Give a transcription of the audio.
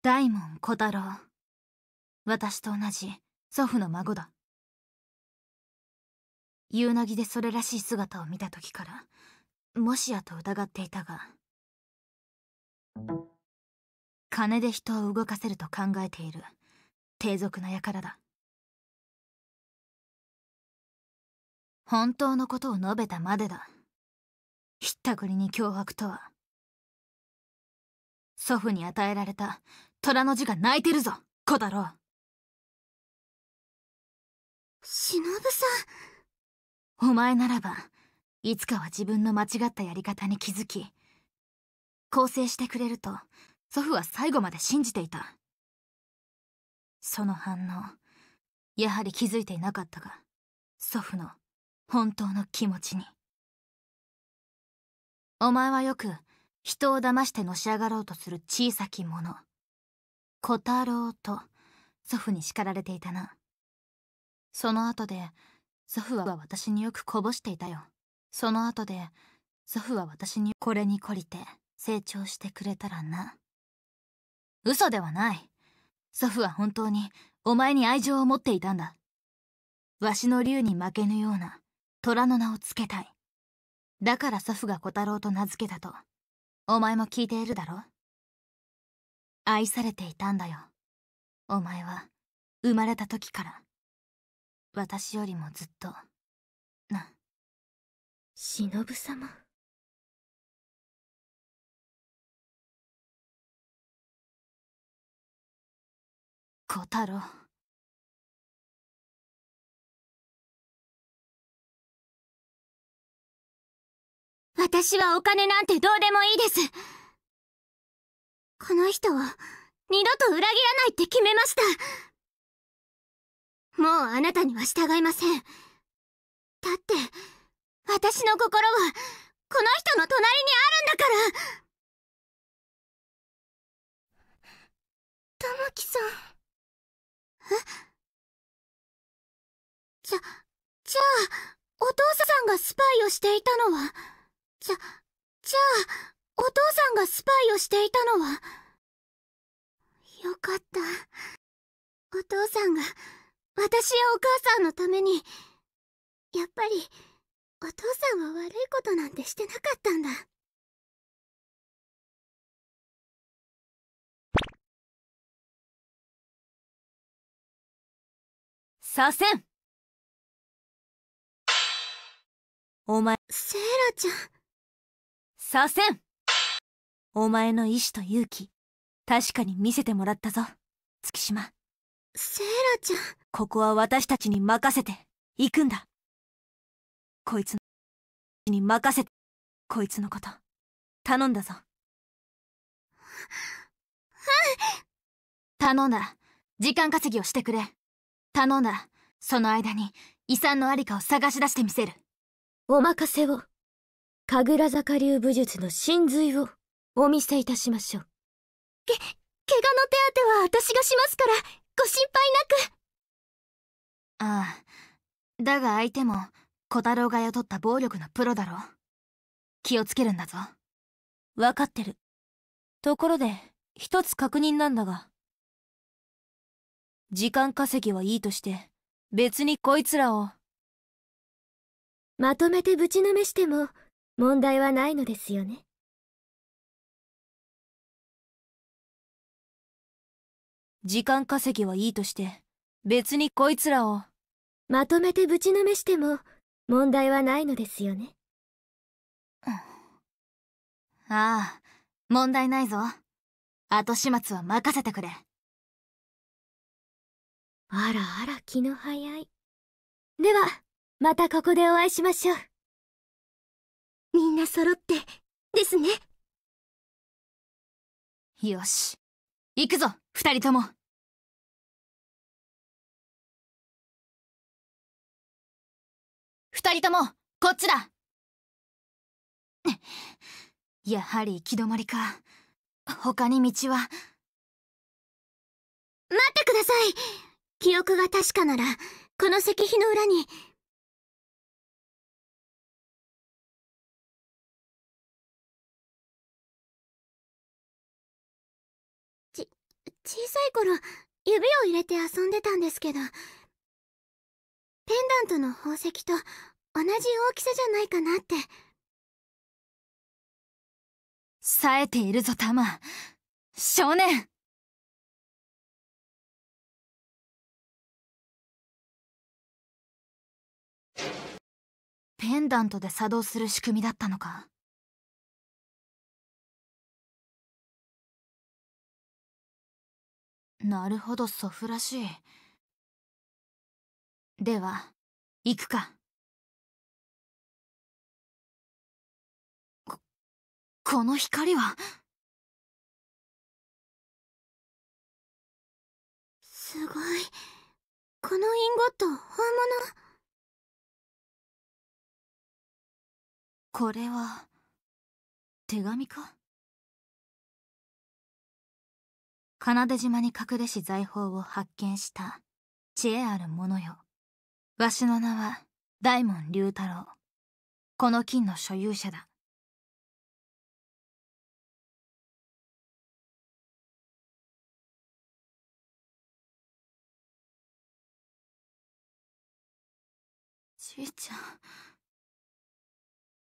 大門小太郎私と同じ祖父の孫だ夕凪でそれらしい姿を見た時からもしやと疑っていたが金で人を動かせると考えている低俗な輩だ本当のことを述べたまでだひったくりに脅迫とは祖父に与えられた虎の字が泣いてるぞ、小太郎。忍さん。お前ならば、いつかは自分の間違ったやり方に気づき、更生してくれると、祖父は最後まで信じていた。その反応、やはり気づいていなかったが、祖父の本当の気持ちに。お前はよく、人を騙してのし上がろうとする小さき者。小太郎と祖父に叱られていたな。その後で、祖父は私によくこぼしていたよ。その後で、祖父は私にこれに懲りて成長してくれたらな。嘘ではない。祖父は本当にお前に愛情を持っていたんだ。わしの竜に負けぬような虎の名を付けたい。だから祖父が小太郎と名付けたと。お前も聞いているだろ愛されていたんだよお前は生まれた時から私よりもずっとな忍様小太郎私はお金なんてどうでもいいですこの人を二度と裏切らないって決めましたもうあなたには従いませんだって私の心はこの人の隣にあるんだから玉木さんえじゃじゃあお父さんがスパイをしていたのはじゃじゃあお父さんがスパイをしていたのはよかった。お父さんが、私やお母さんのために、やっぱり、お父さんは悪いことなんてしてなかったんだ。させんお前、セイラちゃん。させんお前の意志と勇気確かに見せてもらったぞ月島セイラちゃんここは私たちに任せて行くんだこいつに任せてこいつのこと頼んだぞ頼んだ時間稼ぎをしてくれ頼んだその間に遺産のありかを探し出してみせるお任せを神楽坂流武術の真髄をお見せいたしましょう。け、怪我の手当ては私がしますから、ご心配なく。ああ。だが相手も、小太郎が雇った暴力のプロだろ。気をつけるんだぞ。分かってる。ところで、一つ確認なんだが。時間稼ぎはいいとして、別にこいつらを。まとめてぶちのめしても、問題はないのですよね。時間稼ぎはいいとして別にこいつらをまとめてぶちのめしても問題はないのですよねああ問題ないぞ後始末は任せてくれあらあら気の早いではまたここでお会いしましょうみんな揃ってですねよし行くぞ二人とも二人とも、こっちだやはり行き止まりか。他に道は。待ってください記憶が確かなら、この石碑の裏に、ち、小さい頃指を入れて遊んでたんですけどペンダントの宝石と同じ大きさじゃないかなって冴えているぞタマ少年ペンダントで作動する仕組みだったのかなるほど祖父らしい。では行くかここの光はすごいこのインゴット本物これは手紙か奏島に隠れし財宝を発見した知恵ある者よわしの名は大門龍太郎この金の所有者だじいちゃん